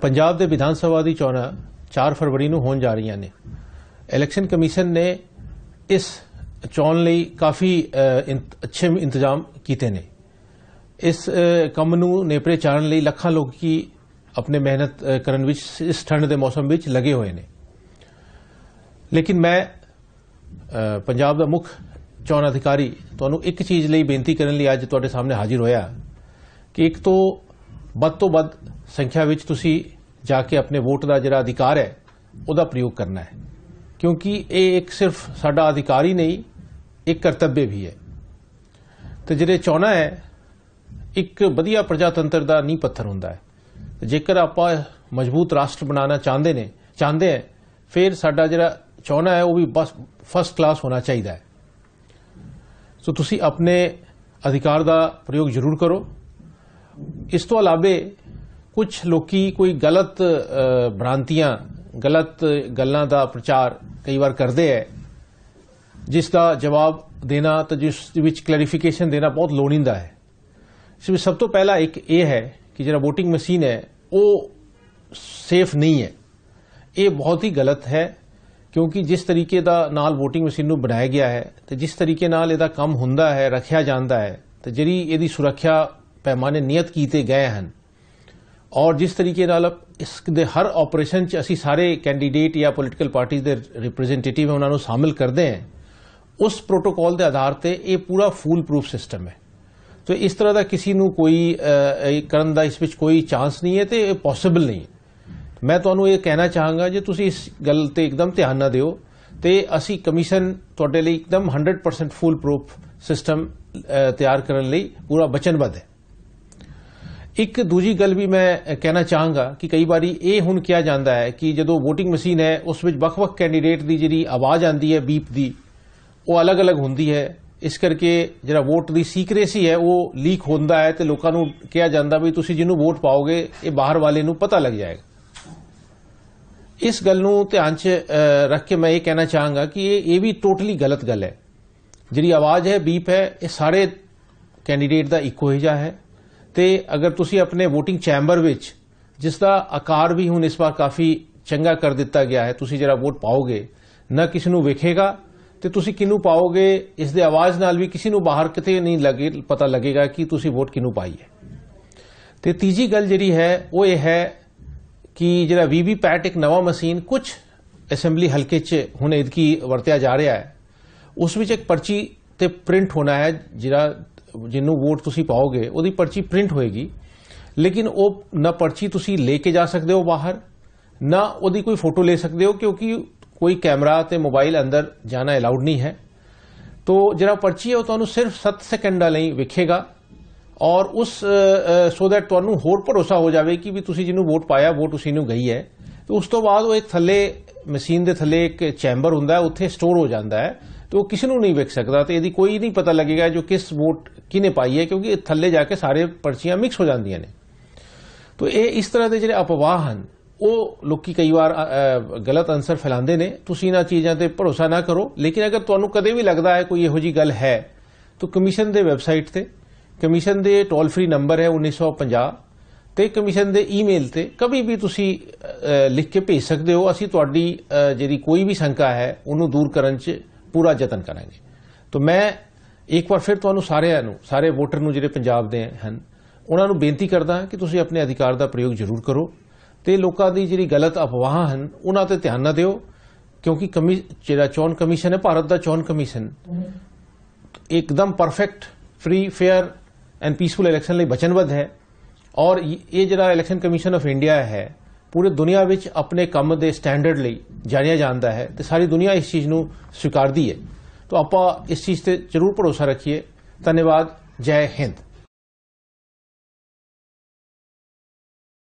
ਪੰਜਾਬ ਦੇ ਵਿਧਾਨ ਸਭਾ ਦੀ ਚੋਣਾਂ 4 ਫਰਵਰੀ ਨੂੰ ਹੋਣ ਜਾ ਰਹੀਆਂ ਨੇ ਇਲੈਕਸ਼ਨ ਕਮਿਸ਼ਨ ਨੇ ਇਸ ਚੋਣ ਲਈ ਕਾਫੀ ਅੱਛੇ ਇੰਤਜ਼ਾਮ ਕੀਤੇ ਨੇ ਇਸ ਕੰਮ ਨੂੰ ਨੇਪਰੇ ਚਾੜਨ ਲਈ ਲੱਖਾਂ ਲੋਕ ਕੀ ਆਪਣੇ ਮਿਹਨਤ ਕਰਨ ਵਿੱਚ ਇਸ ਠੰਡ ਦੇ ਮੌਸਮ ਵਿੱਚ ਲੱਗੇ ਹੋਏ ਨੇ ਲੇਕਿਨ ਮੈਂ ਪੰਜਾਬ ਦਾ ਮੁੱਖ ਚੋਣ ਅਧਿਕਾਰੀ ਤੁਹਾਨੂੰ ਇੱਕ ਚੀਜ਼ ਲਈ ਬੇਨਤੀ ਕਰਨ ਲਈ ਅੱਜ ਤੁਹਾਡੇ ਸਾਹਮਣੇ ਹਾਜ਼ਰ ਹੋਇਆ ਕਿ ਇੱਕ ਤੋਂ ਵੱਧ ਤੋਂ ਵੱਧ ਸੰਖਿਆ ਵਿੱਚ ਤੁਸੀਂ ਜਾ ਕੇ ਆਪਣੇ ਵੋਟ ਦਾ ਜਿਹੜਾ ਅਧਿਕਾਰ ਹੈ ਉਹਦਾ ਪ੍ਰਯੋਗ ਕਰਨਾ ਹੈ ਕਿਉਂਕਿ ਇਹ ਇੱਕ ਸਿਰਫ ਸਾਡਾ ਅਧਿਕਾਰ ਹੀ ਨਹੀਂ ਇੱਕ ਕਰਤੱਵ ਵੀ ਹੈ ਤੇ ਜਿਹੜੇ ਚੋਣਾ ਹੈ ਇੱਕ ਵਧੀਆ ਪ੍ਰਜਾਤੰਤਰ ਦਾ ਨੀਂਹ ਪੱਥਰ ਹੁੰਦਾ ਹੈ ਜੇਕਰ ਆਪਾਂ ਮਜ਼ਬੂਤ ਰਾਸ਼ਟਰ ਬਣਾਉਣਾ ਚਾਹੁੰਦੇ ਨੇ ਚਾਹੁੰਦੇ ਆ ਫਿਰ ਸਾਡਾ ਜਿਹੜਾ ਚੋਣਾ ਹੈ ਉਹ ਵੀ ਬਸ ਫਸਟ ਕਲਾਸ ਹੋਣਾ ਚਾਹੀਦਾ ਹੈ ਸੋ ਤੁਸੀਂ ਆਪਣੇ ਅਧਿਕਾਰ ਦਾ ਪ੍ਰਯੋਗ ਜ਼ਰੂਰ ਕਰੋ ਇਸ ਤੋਂ ਇਲਾਵੇ ਕੁਝ ਲੋਕੀ ਕੋਈ ਗਲਤ ਭ੍ਰਾਂਤੀਆਂ ਗਲਤ ਗੱਲਾਂ ਦਾ ਪ੍ਰਚਾਰ ਕਈ ਵਾਰ ਕਰਦੇ ਐ ਜਿਸ ਦਾ ਜਵਾਬ ਦੇਣਾ ਤੇ ਜਿਸ ਵਿੱਚ ਕਲੈਰੀਫਿਕੇਸ਼ਨ ਦੇਣਾ ਬਹੁਤ ਲੋੜੀਂਦਾ ਹੈ ਸਭ ਤੋਂ ਪਹਿਲਾ ਇੱਕ ਇਹ ਹੈ ਕਿ ਜਿਹੜਾ VOTING ਮਸ਼ੀਨ ਹੈ ਉਹ ਸੇਫ ਨਹੀਂ ਹੈ ਇਹ ਬਹੁਤ ਹੀ ਗਲਤ ਹੈ ਕਿਉਂਕਿ ਜਿਸ ਤਰੀਕੇ ਦਾ ਨਾਲ VOTING ਮਸ਼ੀਨ ਨੂੰ ਬਣਾਇਆ ਗਿਆ ਹੈ ਤੇ ਜਿਸ ਤਰੀਕੇ ਨਾਲ ਇਹਦਾ ਕੰਮ ਹੁੰਦਾ ਹੈ ਰੱਖਿਆ ਜਾਂਦਾ ਹੈ ਤੇ ਜਿਹੜੀ ਇਹਦੀ ਸੁਰੱਖਿਆ ਪੈਮਾਨੇ ਨਿਯਤ ਕੀਤੇ ਗਏ ਹਨ ਔਰ ਜਿਸ ਤਰੀਕੇ ਨਾਲ ਇਸ ਦੇ ਹਰ ਆਪਰੇਸ਼ਨ 'ਚ ਅਸੀਂ ਸਾਰੇ ਕੈਂਡੀਡੇਟ ਜਾਂ ਪੋਲੀਟੀਕਲ ਪਾਰਟੀਆਂ ਦੇ ਰਿਪਰੈਜ਼ੈਂਟੇਟਿਵ ਉਹਨਾਂ ਨੂੰ ਸ਼ਾਮਿਲ ਕਰਦੇ ਹਾਂ ਉਸ ਪ੍ਰੋਟੋਕਾਲ ਦੇ ਆਧਾਰ ਤੇ ਇਹ ਪੂਰਾ ਫੂਲ ਪ੍ਰੂਫ ਸਿਸਟਮ ਹੈ ਤੋ ਇਸ ਤਰ੍ਹਾਂ ਦਾ ਕਿਸੇ ਨੂੰ ਕੋਈ ਕਰਨ ਦਾ ਇਸ ਵਿੱਚ ਕੋਈ ਚਾਂਸ ਨਹੀਂ ਹੈ ਤੇ ਇਹ ਪੋਸੀਬਲ ਨਹੀਂ ਮੈਂ ਤੁਹਾਨੂੰ ਇਹ ਕਹਿਣਾ ਚਾਹਾਂਗਾ ਜੇ ਤੁਸੀਂ ਇਸ ਗੱਲ ਤੇ ਇੱਕਦਮ ਧਿਆਨ ਨਾ ਦਿਓ ਤੇ ਅਸੀਂ ਕਮਿਸ਼ਨ ਤੁਹਾਡੇ ਲਈ ਇੱਕਦਮ 100% ਫੂਲ ਪ੍ਰੂਫ ਸਿਸਟਮ ਤਿਆਰ ਕਰਨ ਲਈ ਪੂਰਾ ਬਚਨਬੱਧ ਹੈ ਇੱਕ ਦੂਜੀ ਗੱਲ ਵੀ ਮੈਂ ਕਹਿਣਾ ਚਾਹਾਂਗਾ ਕਿ ਕਈ ਵਾਰੀ ਇਹ ਹੁਣ ਕਿਹਾ ਜਾਂਦਾ ਹੈ ਕਿ ਜਦੋਂ VOTING ਮਸ਼ੀਨ ਹੈ ਉਸ ਵਿੱਚ ਵੱਖ-ਵੱਖ ਕੈਂਡੀਡੇਟ ਦੀ ਜਿਹੜੀ ਆਵਾਜ਼ ਆਉਂਦੀ ਹੈ ਬੀਪ ਦੀ ਉਹ ਅਲੱਗ-ਅਲੱਗ ਹੁੰਦੀ ਹੈ ਇਸ ਕਰਕੇ ਜਿਹੜਾ ਵੋਟ ਦੀ ਸੀਕ੍ਰੇਸੀ ਹੈ ਉਹ ਲੀਕ ਹੁੰਦਾ ਹੈ ਤੇ ਲੋਕਾਂ ਨੂੰ ਕਿਹਾ ਜਾਂਦਾ ਵੀ ਤੁਸੀਂ ਜਿਹਨੂੰ ਵੋਟ ਪਾਓਗੇ ਇਹ ਬਾਹਰ ਵਾਲੇ ਨੂੰ ਪਤਾ ਲੱਗ ਜਾਏਗਾ ਇਸ ਗੱਲ ਨੂੰ ਧਿਆਨ 'ਚ ਰੱਖ ਕੇ ਮੈਂ ਇਹ ਕਹਿਣਾ ਚਾਹਾਂਗਾ ਕਿ ਇਹ ਇਹ ਵੀ ਟੋਟਲੀ ਗਲਤ ਗੱਲ ਹੈ ਜਿਹੜੀ ਆਵਾਜ਼ ਹੈ ਬੀਪ ਹੈ ਇਹ ਸਾਰੇ ਕੈਂਡੀਡੇਟ ਦਾ ਇੱਕੋ ਹੀ ਜਾ ਹੈ ਤੇ ਅਗਰ ਤੁਸੀਂ ਆਪਣੇ VOTING ਚੈਂਬਰ ਵਿੱਚ ਜਿਸ ਦਾ ਆਕਾਰ ਵੀ ਹੁਣ ਇਸ ਵਾਰ ਕਾਫੀ ਚੰਗਾ ਕਰ ਦਿੱਤਾ ਗਿਆ ਹੈ ਤੁਸੀਂ ਜਿਹੜਾ ਵੋਟ ਪਾਓਗੇ ਨਾ ਕਿਸੇ ਨੂੰ ਵੇਖੇਗਾ ਤੇ ਤੁਸੀਂ ਕਿਨੂੰ ਪਾਓਗੇ ਇਸ ਦੇ ਆਵਾਜ਼ ਨਾਲ ਵੀ ਕਿਸੇ ਨੂੰ ਬਾਹਰ ਕਿਤੇ ਨਹੀਂ ਲੱਗੇ ਪਤਾ ਲੱਗੇਗਾ ਕਿ ਤੁਸੀਂ ਵੋਟ ਕਿਨੂੰ ਪਾਈ ਹੈ ਤੇ ਤੀਜੀ ਗੱਲ ਜਿਹੜੀ ਹੈ ਉਹ ਇਹ ਹੈ ਕਿ ਜਿਹੜਾ ਵੀਵੀ ਪੈਟ ਇੱਕ ਨਵਾਂ ਮਸ਼ੀਨ ਕੁਝ ਅਸੈਂਬਲੀ ਹਲਕੇ 'ਚ ਹੁਣ ਇਦਕੀ ਵਰਤਿਆ ਜਾ ਰਿਹਾ ਹੈ ਉਸ ਵਿੱਚ ਇੱਕ ਪਰਚੀ ਤੇ ਪ੍ਰਿੰਟ ਹੋਣਾ ਹੈ ਜਿਹੜਾ ਜਿਹਨੂੰ ਵੋਟ ਤੁਸੀਂ ਪਾਓਗੇ ਉਹਦੀ ਪਰਚੀ ਪ੍ਰਿੰਟ ਹੋਏਗੀ ਲੇਕਿਨ ਉਹ ਨਾ ਪਰਚੀ ਤੁਸੀਂ ਲੈ ਕੇ ਜਾ ਸਕਦੇ ਹੋ ਬਾਹਰ ਨਾ ਉਹਦੀ ਕੋਈ ਫੋਟੋ ਲੈ ਸਕਦੇ ਹੋ ਕਿਉਂਕਿ ਕੋਈ ਕੈਮਰਾ ਤੇ ਮੋਬਾਈਲ ਅੰਦਰ ਜਾਣਾ ਅਲਾਉਡ ਨਹੀਂ ਹੈ ਤੋ ਜਿਹੜਾ ਪਰਚੀ ਹੈ ਉਹ ਤੁਹਾਨੂੰ ਸਿਰਫ 7 ਸੈਕਿੰਡਾਂ ਲਈ ਵਿਖੇਗਾ ਔਰ ਉਸ ਸੋ ਦੈਟ ਤੁਹਾਨੂੰ ਹੋਰ ਭਰੋਸਾ ਹੋ ਜਾਵੇ ਕਿ ਵੀ ਤੁਸੀਂ ਜਿਹਨੂੰ ਵੋਟ ਪਾਇਆ ਵੋਟ ਉਸੇ ਨੂੰ ਗਈ ਹੈ ਤੇ ਉਸ ਤੋਂ ਬਾਅਦ ਉਹ ਇੱਕ ਥੱਲੇ ਮਸ਼ੀਨ ਦੇ ਥੱਲੇ ਇੱਕ ਚੈਂਬਰ ਹੁੰਦਾ ਹੈ ਉੱਥੇ ਸਟੋਰ ਹੋ ਜਾਂਦਾ ਹੈ ਤੇ ਉਹ ਕਿਸ ਨੂੰ ਨਹੀਂ ਵੇਖ ਸਕਦਾ ਤੇ ਇਹਦੀ ਕੋਈ ਨਹੀਂ ਪਤਾ ਲੱਗੇਗਾ ਜੋ ਕਿਸ ਵੋਟ ਕਿਨੇ ਪਾਈ ਹੈ ਕਿਉਂਕਿ ਥੱਲੇ ਜਾ ਕੇ ਸਾਰੇ ਪਰਚੀਆਂ ਮਿਕਸ ਹੋ ਜਾਂਦੀਆਂ ਨੇ ਤੋ ਇਹ ਇਸ ਤਰ੍ਹਾਂ ਦੇ ਜਿਹੜੇ ਅਪਵਾਹ ਹਨ ਉਹ ਲੋਕੀ ਕਈ ਵਾਰ ਗਲਤ ਅਨਸਰ ਫੈਲਾਉਂਦੇ ਨੇ ਤੁਸੀਂ ਇਹਨਾਂ ਚੀਜ਼ਾਂ ਤੇ ਭਰੋਸਾ ਨਾ ਕਰੋ ਲੇਕਿਨ ਅਗਰ ਤੁਹਾਨੂੰ ਕਦੇ ਵੀ ਲੱਗਦਾ ਹੈ ਕੋਈ ਇਹੋ ਜੀ ਗੱਲ ਹੈ ਤੋ ਕਮਿਸ਼ਨ ਦੇ ਵੈਬਸਾਈਟ ਤੇ ਕਮਿਸ਼ਨ ਦੇ ਟੋਲ ਫ੍ਰੀ ਨੰਬਰ ਹੈ 1950 ਤੇ ਕਮਿਸ਼ਨ ਦੇ ਈਮੇਲ ਤੇ ਕبھی ਵੀ ਤੁਸੀਂ ਲਿਖ ਕੇ ਭੇਜ ਸਕਦੇ ਹੋ ਅਸੀਂ ਤੁਹਾਡੀ ਜਿਹੜੀ ਕੋਈ ਵੀ ਸ਼ੰਕਾ ਹੈ ਉਹਨੂੰ ਦੂਰ ਕਰਨ 'ਚ ਪੂਰਾ ਯਤਨ ਕਰਾਂਗੇ ਤੋਂ ਮੈਂ ਇੱਕ ਵਾਰ ਫਿਰ ਤੁਹਾਨੂੰ ਸਾਰਿਆਂ ਨੂੰ ਸਾਰੇ ਵੋਟਰ ਨੂੰ ਜਿਹੜੇ ਪੰਜਾਬ ਦੇ ਹਨ ਉਹਨਾਂ ਨੂੰ ਬੇਨਤੀ ਕਰਦਾ ਕਿ ਤੁਸੀਂ ਆਪਣੇ ਅਧਿਕਾਰ ਦਾ ਪ੍ਰਯੋਗ ਜ਼ਰੂਰ ਕਰੋ ਤੇ ਲੋਕਾਂ ਦੀ ਜਿਹੜੀ ਗਲਤ ਅਫਵਾਹਾਂ ਹਨ ਉਹਨਾਂ ਤੇ ਧਿਆਨ ਨਾ ਦਿਓ ਕਿਉਂਕਿ ਜਿਹੜਾ ਚੋਣ ਕਮਿਸ਼ਨ ਹੈ ਭਾਰਤ ਦਾ ਚੋਣ ਕਮਿਸ਼ਨ ਇੱਕਦਮ perfect free fair and peaceful election ਲਈ ਵਚਨਬੱਧ ਹੈ ਔਰ ਇਹ ਜਿਹੜਾ ਇਲੈਕਸ਼ਨ ਕਮਿਸ਼ਨ ਆਫ ਇੰਡੀਆ ਹੈ ਪੂਰੇ ਦੁਨੀਆ ਵਿੱਚ ਆਪਣੇ ਕੰਮ ਦੇ ਸਟੈਂਡਰਡ ਲਈ ਜਾਣਿਆ ਜਾਂਦਾ ਹੈ ਤੇ ਸਾਰੀ ਦੁਨੀਆ ਇਸ ਚੀਜ਼ ਨੂੰ ਸਵੀਕਾਰਦੀ ਹੈ ਤਾਂ ਆਪਾਂ ਇਸ ਚੀਜ਼ ਤੇ ਜ਼ਰੂਰ ਭਰੋਸਾ ਰੱਖੀਏ ਧੰਨਵਾਦ ਜੈ ਹਿੰਦ